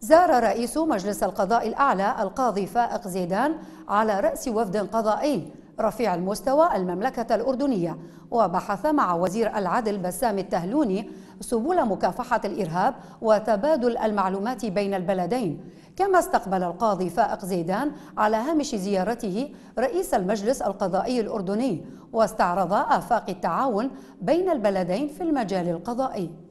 زار رئيس مجلس القضاء الأعلى القاضي فائق زيدان على رأس وفد قضائي رفيع المستوى المملكة الأردنية وبحث مع وزير العدل بسام التهلوني سبل مكافحة الإرهاب وتبادل المعلومات بين البلدين كما استقبل القاضي فائق زيدان على هامش زيارته رئيس المجلس القضائي الأردني واستعرض آفاق التعاون بين البلدين في المجال القضائي